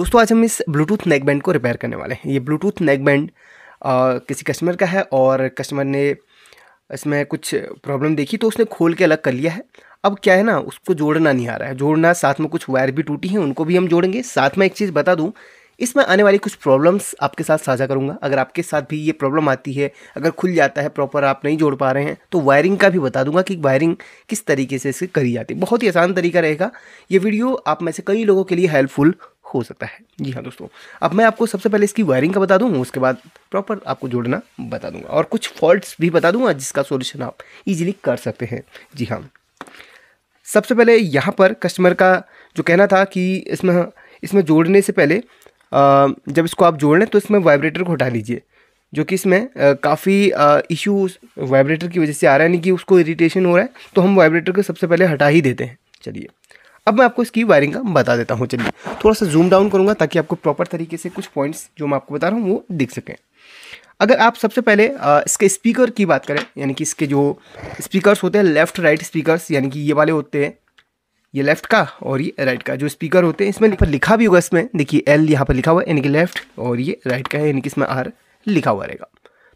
दोस्तों आज हम इस ब्लूटूथ नेक बैंड को रिपेयर करने वाले हैं ये ब्लूटूथ नेक बैंड किसी कस्टमर का है और कस्टमर ने इसमें कुछ प्रॉब्लम देखी तो उसने खोल के अलग कर लिया है अब क्या है ना उसको जोड़ना नहीं आ रहा है जोड़ना साथ में कुछ वायर भी टूटी हैं उनको भी हम जोड़ेंगे साथ में एक चीज़ बता दूँ इसमें आने वाली कुछ प्रॉब्लम्स आपके साथ साझा करूंगा अगर आपके साथ भी ये प्रॉब्लम आती है अगर खुल जाता है प्रॉपर आप नहीं जोड़ पा रहे हैं तो वायरिंग का भी बता दूंगा कि वायरिंग किस तरीके से इसे करी जाती है बहुत ही आसान तरीका रहेगा ये वीडियो आप में से कई लोगों के लिए हेल्पफुल हो सकता है जी हाँ दोस्तों अब मैं आपको सबसे पहले इसकी वायरिंग का बता दूँ उसके बाद प्रॉपर आपको जोड़ना बता दूंगा और कुछ फॉल्ट्स भी बता दूंगा जिसका सोल्यूशन आप इजीली कर सकते हैं जी हाँ सबसे पहले यहाँ पर कस्टमर का जो कहना था कि इसमें इसमें जोड़ने से पहले जब इसको आप जोड़ लें तो इसमें वाइब्रेटर को हटा लीजिए जो कि इसमें काफ़ी इशू वाइब्रेटर की वजह से आ रहा है यानी कि उसको इरिटेशन हो रहा है तो हम वाइब्रेटर को सबसे पहले हटा ही देते हैं चलिए अब मैं आपको इसकी वायरिंग का बता देता हूँ चलिए थोड़ा सा जूम डाउन करूँगा ताकि आपको प्रॉपर तरीके से कुछ पॉइंट्स जो मैं आपको बता रहा हूँ वो दिख सकें अगर आप सबसे पहले इसके स्पीकर की बात करें यानी कि इसके जो स्पीकर्स होते हैं लेफ़्ट राइट स्पीकर्स यानी कि ये वाले होते हैं ये लेफ्ट का और ये राइट का जो स्पीकर होते हैं इसमें लिखा भी होगा इसमें देखिए एल यहाँ पर लिखा हुआ है यानी कि लेफ्ट और ये राइट का है यानी कि इसमें आर लिखा हुआ रहेगा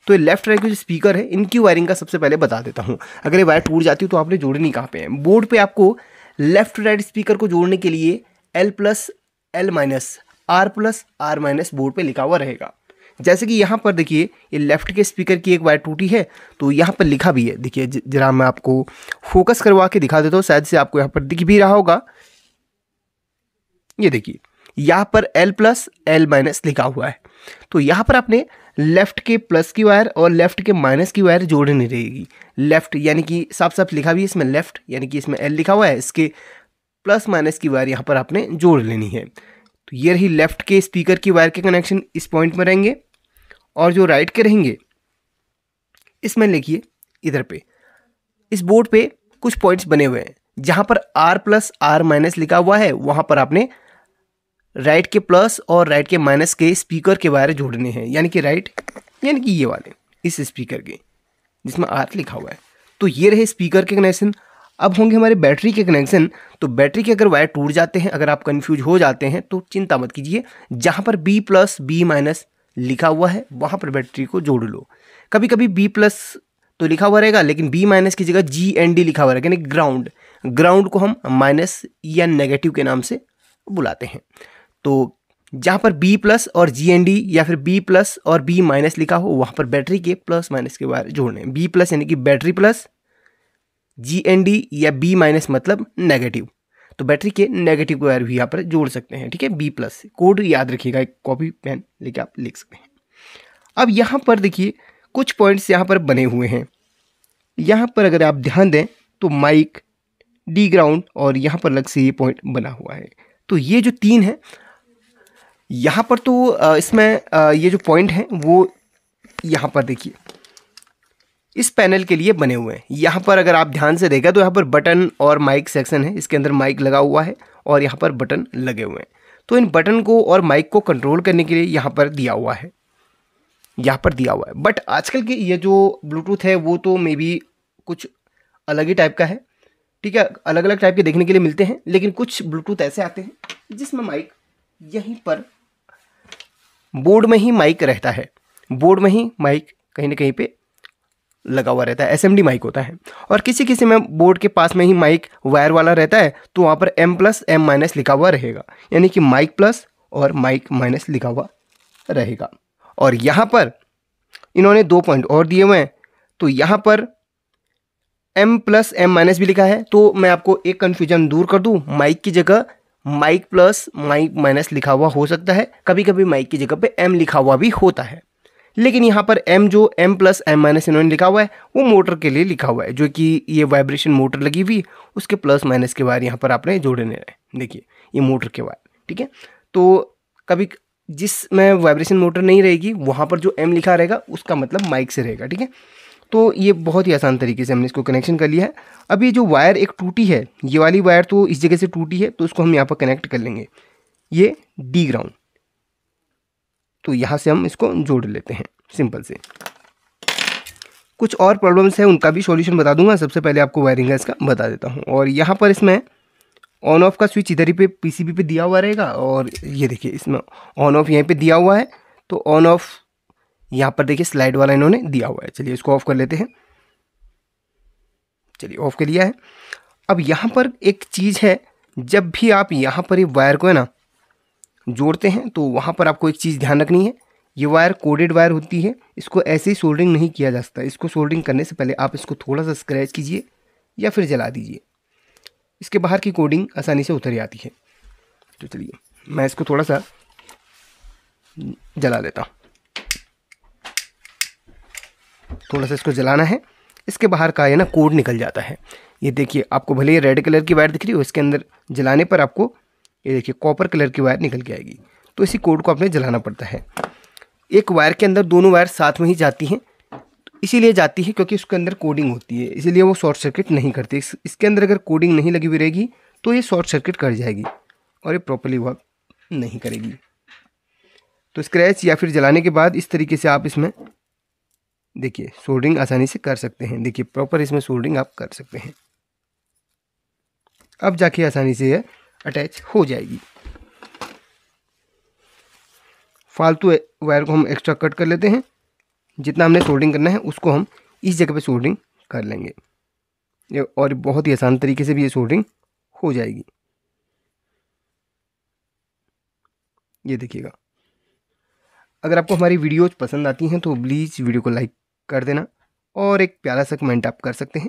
तो ये लेफ्ट राइट के जो स्पीकर है इनकी वायरिंग का सबसे पहले बता देता हूँ अगर ये वायर टूट जाती है तो आपने जोड़नी कहाँ पे है बोर्ड पे आपको लेफ्ट राइट स्पीकर को जोड़ने के लिए L plus L minus R plus R minus board पे लिखा हुआ रहेगा जैसे कि यहाँ पर देखिए ये लेफ्ट के स्पीकर की एक वायर टूटी है तो यहाँ पर लिखा भी है देखिए जरा मैं आपको फोकस करवा के दिखा देता हूँ शायद से आपको यहाँ पर दिख भी रहा होगा ये देखिए यहाँ पर L प्लस एल माइनस लिखा हुआ है तो यहाँ पर आपने लेफ्ट के प्लस की वायर और लेफ्ट के माइनस की वायर जोड़नी रहेगी लेफ्ट यानी कि साफ साफ लिखा भी है इसमें लेफ्ट यानी कि इसमें एल लिखा हुआ है इसके प्लस माइनस की वायर यहाँ पर आपने जोड़ लेनी है तो ये रही लेफ्ट के स्पीकर की वायर के कनेक्शन इस पॉइंट में रहेंगे और जो राइट के रहेंगे इसमें लिखिए इधर पे इस बोर्ड पे कुछ पॉइंट्स बने हुए हैं जहाँ पर आर प्लस आर माइनस लिखा हुआ है वहाँ पर आपने राइट के प्लस और राइट के माइनस के स्पीकर के वायर जोड़ने हैं यानी कि राइट यानी कि ये वाले इस स्पीकर के जिसमें आर लिखा हुआ है तो ये रहे स्पीकर के कनेक्शन अब होंगे हमारे बैटरी के कनेक्शन तो बैटरी के अगर वायर टूट जाते हैं अगर आप कन्फ्यूज हो जाते हैं तो चिंता मत कीजिए जहाँ पर बी प्लस बी माइनस लिखा हुआ है वहाँ पर बैटरी को जोड़ लो कभी कभी बी प्लस तो लिखा हुआ रहेगा लेकिन बी माइनस की जगह जी एन डी लिखा हुआ रहेगा यानी ग्राउंड ग्राउंड को हम माइनस या नेगेटिव के नाम से बुलाते हैं तो जहाँ पर बी प्लस और जी एन डी या फिर बी प्लस और बी माइनस लिखा हो वहाँ पर बैटरी के प्लस माइनस के बारे जोड़ने बी प्लस यानी कि battery plus G N D या बी माइनस मतलब नेगेटिव तो बैटरी के नेगेटिव वायर भी यहाँ पर जोड़ सकते हैं ठीक है बी प्लस कोड याद रखिएगा एक कॉपी पेन लेके आप लिख सकते हैं अब यहाँ पर देखिए कुछ पॉइंट्स यहाँ पर बने हुए हैं यहाँ पर अगर आप ध्यान दें तो माइक डी ग्राउंड और यहाँ पर अलग से ये पॉइंट बना हुआ है तो ये जो तीन है यहाँ पर तो इसमें ये जो पॉइंट हैं वो यहाँ पर देखिए इस पैनल के लिए बने हुए हैं यहाँ पर अगर आप ध्यान से देखें तो यहाँ पर बटन और माइक सेक्शन है इसके अंदर माइक लगा हुआ है और यहाँ पर बटन लगे हुए हैं तो इन बटन को और माइक को कंट्रोल करने के लिए यहाँ पर दिया हुआ है यहाँ पर दिया हुआ है बट आजकल की ये जो ब्लूटूथ है वो तो मे बी कुछ अलग ही टाइप का है ठीक है अलग अलग टाइप के देखने के लिए मिलते हैं लेकिन कुछ ब्लूटूथ ऐसे आते हैं जिसमें माइक यहीं पर बोर्ड में ही माइक रहता है बोर्ड में ही माइक कहीं ना कहीं पे लगा हुआ रहता है एस माइक होता है और किसी किसी में बोर्ड के पास में ही माइक वायर वाला रहता है तो वहाँ पर एम प्लस एम माइनस लिखा हुआ रहेगा यानी कि माइक प्लस और माइक माइनस लिखा हुआ रहेगा और यहाँ पर इन्होंने दो पॉइंट और दिए हुए हैं तो यहाँ पर एम प्लस एम माइनस भी लिखा है तो मैं आपको एक कन्फ्यूजन दूर कर दूँ माइक की जगह माइक प्लस माइक माइनस लिखा हुआ हो सकता है कभी कभी माइक की जगह पे एम लिखा हुआ भी होता है लेकिन यहाँ पर एम जो एम प्लस एम माइनस इन्होंने लिखा हुआ है वो मोटर के लिए लिखा हुआ है जो कि ये वाइब्रेशन मोटर लगी हुई उसके प्लस माइनस के वायर यहाँ पर आपने जोड़े रहे देखिए ये मोटर के वायर ठीक है तो कभी जिसमें वाइब्रेशन मोटर नहीं रहेगी वहाँ पर जो एम लिखा रहेगा उसका मतलब माइक से रहेगा ठीक है तो ये बहुत ही आसान तरीके से हमने इसको कनेक्शन कर लिया है अब ये जो वायर एक टूटी है ये वाली वायर तो इस जगह से टूटी है तो उसको हम यहाँ पर कनेक्ट कर लेंगे ये डी ग्राउंड तो यहाँ से हम इसको जोड़ लेते हैं सिंपल से कुछ और प्रॉब्लम्स हैं उनका भी सॉल्यूशन बता दूंगा सबसे पहले आपको वायरिंग का इसका बता देता हूँ और यहाँ पर इसमें ऑन ऑफ का स्विच इधर ही पे पीसीबी पे दिया हुआ रहेगा और ये देखिए इसमें ऑन ऑफ यहीं पे दिया हुआ है तो ऑन ऑफ यहाँ पर देखिए स्लाइड वाला इन्होंने दिया हुआ है चलिए इसको ऑफ कर लेते हैं चलिए ऑफ कर लिया है अब यहाँ पर एक चीज़ है जब भी आप यहाँ पर ये वायर को है ना जोड़ते हैं तो वहाँ पर आपको एक चीज़ ध्यान रखनी है ये वायर कोडेड वायर होती है इसको ऐसे ही सोल्डरिंग नहीं किया जा सकता इसको सोल्डरिंग करने से पहले आप इसको थोड़ा सा स्क्रैच कीजिए या फिर जला दीजिए इसके बाहर की कोडिंग आसानी से उतर आती है तो चलिए मैं इसको थोड़ा सा जला देता हूँ थोड़ा सा इसको जलाना है इसके बाहर का ये ना कोड निकल जाता है ये देखिए आपको भले ही रेड कलर की वायर दिख रही हो इसके अंदर जलाने पर आपको ये देखिए कॉपर कलर की वायर निकल के आएगी तो इसी कोड को आपने जलाना पड़ता है एक वायर के अंदर दोनों वायर साथ में ही जाती हैं इसीलिए जाती है क्योंकि उसके अंदर कोडिंग होती है इसीलिए वो शॉर्ट सर्किट नहीं करती इस, इसके अंदर अगर कोडिंग नहीं लगी हुई रहेगी तो ये शॉर्ट सर्किट कर जाएगी और ये प्रॉपरली वर्क नहीं करेगी तो स्क्रैच या फिर जलाने के बाद इस तरीके से आप इसमें देखिए सोल्डिंग आसानी से कर सकते हैं देखिए प्रॉपर इसमें सोल्डिंग आप कर सकते हैं अब जाके आसानी से यह अटैच हो जाएगी फालतू वायर को हम एक्स्ट्रा कट कर लेते हैं जितना हमने सोल्डिंग करना है उसको हम इस जगह पे सोल्डिंग कर लेंगे ये और बहुत ही आसान तरीके से भी ये सोल्डिंग हो जाएगी ये देखिएगा अगर आपको हमारी वीडियोज पसंद आती हैं तो प्लीज़ वीडियो को लाइक कर देना और एक प्यारा सा कमेंट आप कर सकते हैं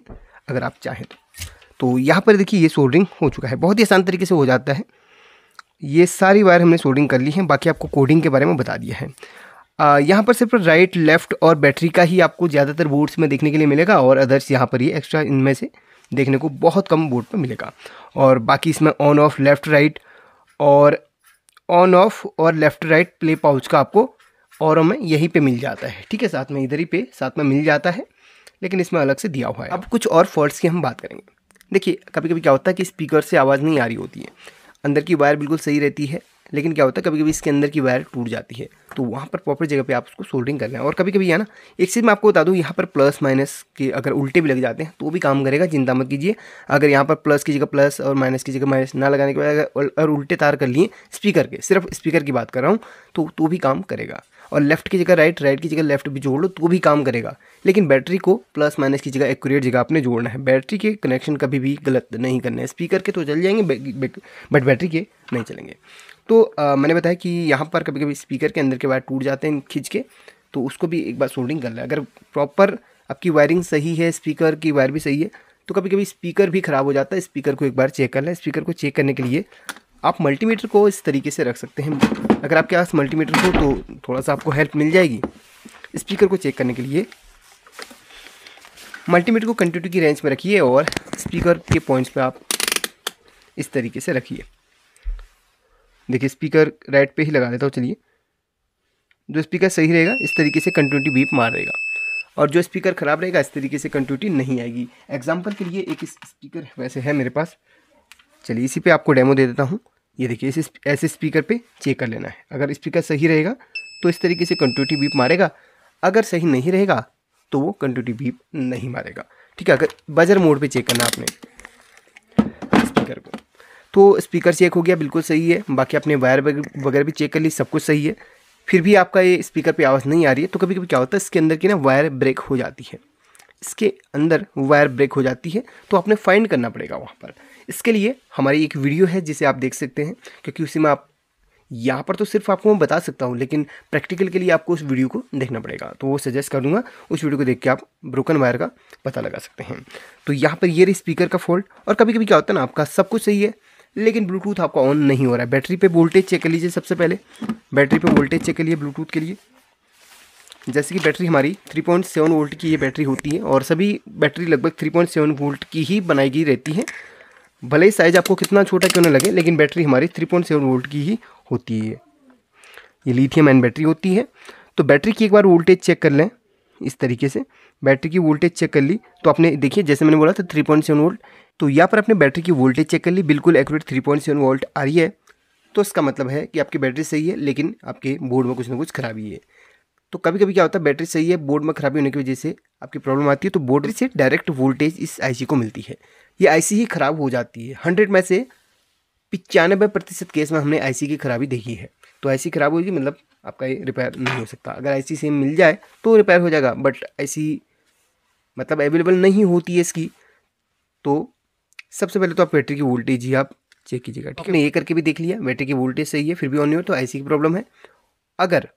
अगर आप चाहें तो तो यहाँ पर देखिए ये सोल्डरिंग हो चुका है बहुत ही आसान तरीके से हो जाता है ये सारी वायर हमने सोल्डरिंग कर ली है बाकी आपको कोडिंग के बारे में बता दिया है यहाँ पर सिर्फ राइट लेफ़्ट और बैटरी का ही आपको ज़्यादातर बोर्ड्स में देखने के लिए मिलेगा और अदर्स यहाँ पर ये एक्स्ट्रा इनमें से देखने को बहुत कम बोर्ड पर मिलेगा और बाकी इसमें ऑन ऑफ लेफ़्ट राइट और ऑन ऑफ और लेफ़्ट राइट प्ले पाउच का आपको और हमें यहीं पे मिल जाता है ठीक है साथ में इधर ही पे साथ में मिल जाता है लेकिन इसमें अलग से दिया हुआ है अब कुछ और फॉल्ट्स की हम बात करेंगे देखिए कभी कभी क्या होता है कि स्पीकर से आवाज़ नहीं आ रही होती है अंदर की वायर बिल्कुल सही रहती है लेकिन क्या होता है कभी कभी इसके अंदर की वायर टूट जाती है तो वहाँ पर प्रॉपर जगह पे आप उसको सोल्डरिंग रहे हैं और कभी कभी है ना एक चीज़ मैं आपको बता दूँ यहाँ पर प्लस माइनस के अगर उल्टे भी लग जाते हैं तो भी काम करेगा चिंता मत कीजिए अगर यहाँ पर प्लस की जगह प्लस और माइनस की जगह माइनस ना लगाने के बाद अगर और उल्टे तार कर लिए स्पीकर के सिर्फ स्पीकर की बात कर रहा हूँ तो तो भी काम करेगा और लेफ्ट की जगह राइट राइट की जगह लेफ्ट भी जोड़ लो तो भी काम करेगा लेकिन बैटरी को प्लस माइनस की जगह एक्यूरेट जगह आपने जोड़ना है बैटरी के कनेक्शन कभी भी गलत नहीं करने हैं स्पीकर के तो चल जाएंगे बट बैटरी के नहीं चलेंगे तो आ, मैंने बताया कि यहाँ पर कभी कभी स्पीकर के अंदर के के वायर टूट जाते हैं खींच के तो उसको भी एक बार सोल्डिंग कर लें अगर प्रॉपर आपकी वायरिंग सही है स्पीकर की वायर भी सही है तो कभी कभी स्पीकर भी ख़राब हो जाता है स्पीकर को एक बार चेक कर लें स्पीकर को चेक करने के लिए आप मल्टीमीटर को इस तरीके से रख सकते हैं अगर आपके पास मल्टीमीटर हो तो थोड़ा सा आपको हेल्प मिल जाएगी स्पीकर को चेक करने के लिए मल्टीमीटर को कंटिन्यू की रेंज में रखिए और स्पीकर के पॉइंट्स पे आप इस तरीके से रखिए देखिए स्पीकर राइट पे ही लगा देता हूँ चलिए जो स्पीकर सही रहेगा इस तरीके से कंटिन्यूटी बीप मार रहेगा और जो स्पीकर ख़राब रहेगा इस तरीके से कंटिन्यूटी नहीं आएगी एग्जाम्पल के लिए एक स्पीकर वैसे है मेरे पास चलिए इसी पर आपको डेमो दे देता हूँ ये देखिए इस ऐसे स्पीकर पे चेक कर लेना है अगर स्पीकर सही रहेगा तो इस तरीके से कंटिन्यूटी बीप मारेगा अगर सही नहीं रहेगा तो वो कंटिन्यूटी बीप नहीं मारेगा ठीक है अगर बजर मोड पे चेक करना आपने स्पीकर को तो स्पीकर चेक हो गया बिल्कुल सही है बाकी आपने वायर वगैरह भी चेक कर ली सब कुछ सही है फिर भी आपका ये स्पीकर पे आवाज़ नहीं आ रही है तो कभी कभी क्या होता है इसके अंदर की ना वायर ब्रेक हो जाती है इसके अंदर वायर ब्रेक हो जाती है तो आपने फाइंड करना पड़ेगा वहाँ पर इसके लिए हमारी एक वीडियो है जिसे आप देख सकते हैं क्योंकि उसी में आप यहाँ पर तो सिर्फ आपको मैं बता सकता हूँ लेकिन प्रैक्टिकल के लिए आपको उस वीडियो को देखना पड़ेगा तो वो सजेस्ट कर उस वीडियो को देख के आप ब्रोकन वायर का पता लगा सकते हैं तो यहाँ पर ये रही स्पीकर का फॉल्ट और कभी कभी क्या होता है ना आपका सब कुछ सही है लेकिन ब्लूटूथ आपका ऑन नहीं हो रहा है बैटरी पे वोल्टेज चेक कर लीजिए सबसे पहले बैटरी पे वोल्टेज चेक करिए ब्लूटूथ के लिए जैसे कि बैटरी हमारी 3.7 वोल्ट की ये बैटरी होती है और सभी बैटरी लगभग 3.7 वोल्ट की ही बनाई गई रहती है भले ही साइज़ आपको कितना छोटा क्यों ना लगे लेकिन बैटरी हमारी थ्री वोल्ट की ही होती है ये लिथियम एन बैटरी होती है तो बैटरी की एक बार वोल्टेज चेक कर लें इस तरीके से बैटरी की वोल्टेज चेक कर ली तो आपने देखिए जैसे मैंने बोला था थ्री पॉइंट सेवन वोल्ट तो यहाँ पर आपने बैटरी की वोल्टेज चेक कर ली बिल्कुल accurate three point seven volt आ रही है तो इसका मतलब है कि आपकी बैटरी सही है लेकिन आपके बोर्ड में कुछ ना कुछ खराबी है तो कभी कभी क्या होता है बैटरी सही है बोर्ड में खराबी होने की वजह से आपकी प्रॉब्लम आती है तो बोर्ड से डायरेक्ट वोल्टेज इस आईसी को मिलती है ये आईसी ही ख़राब हो जाती है हंड्रेड में से पचानबे प्रतिशत केस में हमने आईसी की खराबी देखी है तो ऐसी ख़राब होगी मतलब आपका ये रिपेयर नहीं हो सकता अगर ऐसी सेम मिल जाए तो रिपेयर हो जाएगा बट ऐसी मतलब अवेलेबल नहीं होती है इसकी तो सबसे पहले तो आप बैटरी की वोल्टेज ही आप चेक कीजिएगा ठीक है ये करके भी देख लिया बैटरी की वोल्टेज सही है फिर भी ऑन नहीं हो तो ऐसी की प्रॉब्लम है अगर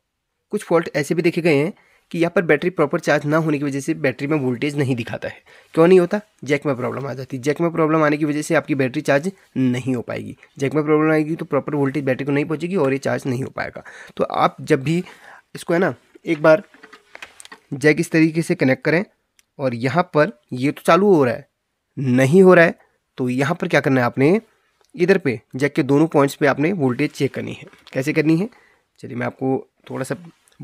कुछ फॉल्ट ऐसे भी देखे गए हैं कि यहाँ पर बैटरी प्रॉपर चार्ज ना होने की वजह से बैटरी में वोल्टेज नहीं दिखाता है क्यों नहीं होता जैक में प्रॉब्लम आ जाती जैक में प्रॉब्लम आने की वजह से आपकी बैटरी चार्ज नहीं हो पाएगी जैक में प्रॉब्लम आएगी तो प्रॉपर वोल्टेज बैटरी को नहीं पहुँचेगी और ये चार्ज नहीं हो पाएगा तो आप जब भी इसको है ना एक बार जैक इस तरीके से कनेक्ट करें और यहाँ पर ये तो चालू हो रहा है नहीं हो रहा है तो यहाँ पर क्या करना है आपने इधर पे जैक के दोनों पॉइंट्स पे आपने वोल्टेज चेक करनी है कैसे करनी है चलिए मैं आपको थोड़ा सा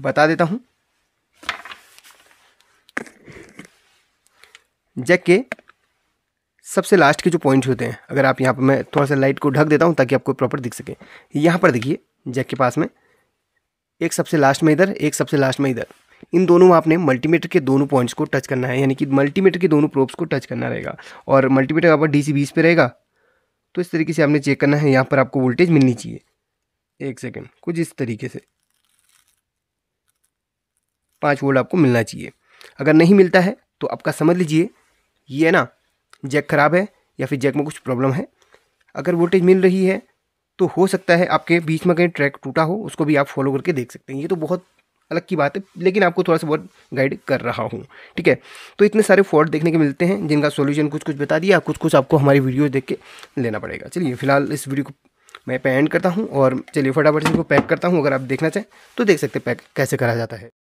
बता देता हूँ जैक के सबसे लास्ट के जो पॉइंट होते हैं अगर आप यहाँ पर मैं थोड़ा सा लाइट को ढक देता हूँ ताकि आपको प्रॉपर दिख सके यहाँ पर देखिए जैक के पास में एक सबसे लास्ट में इधर एक सबसे लास्ट में इधर इन दोनों में आपने मल्टीमीटर के दोनों पॉइंट्स को टच करना है यानी कि मल्टीमीटर के दोनों प्रोब्स को टच करना रहेगा और मल्टीमीटर आपका डी सी बीस पर रहेगा तो इस तरीके से आपने चेक करना है यहाँ पर आपको वोल्टेज मिलनी चाहिए एक सेकेंड कुछ इस तरीके से पाँच वोल्ट आपको मिलना चाहिए अगर नहीं मिलता है तो आपका समझ लीजिए ये ना जैक ख़राब है या फिर जैक में कुछ प्रॉब्लम है अगर वोल्टेज मिल रही है तो हो सकता है आपके बीच में कहीं ट्रैक टूटा हो उसको भी आप फॉलो करके देख सकते हैं ये तो बहुत अलग की बात है लेकिन आपको थोड़ा सा बहुत गाइड कर रहा हूँ ठीक है तो इतने सारे फॉल्ट देखने के मिलते हैं जिनका सॉल्यूशन कुछ कुछ बता दिया कुछ कुछ आपको हमारी वीडियो देख के लेना पड़ेगा चलिए फिलहाल इस वीडियो को मैं पे एंड करता हूँ और चलिए फटाफट इसको पैक करता हूँ अगर आप देखना चाहें तो देख सकते हैं पैक कैसे करा जाता है